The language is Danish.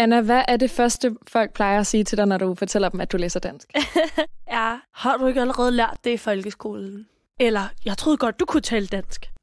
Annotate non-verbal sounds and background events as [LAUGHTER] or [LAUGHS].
Anna, hvad er det første, folk plejer at sige til dig, når du fortæller dem, at du læser dansk? [LAUGHS] ja, har du ikke allerede lært det i folkeskolen? Eller, jeg troede godt, du kunne tale dansk.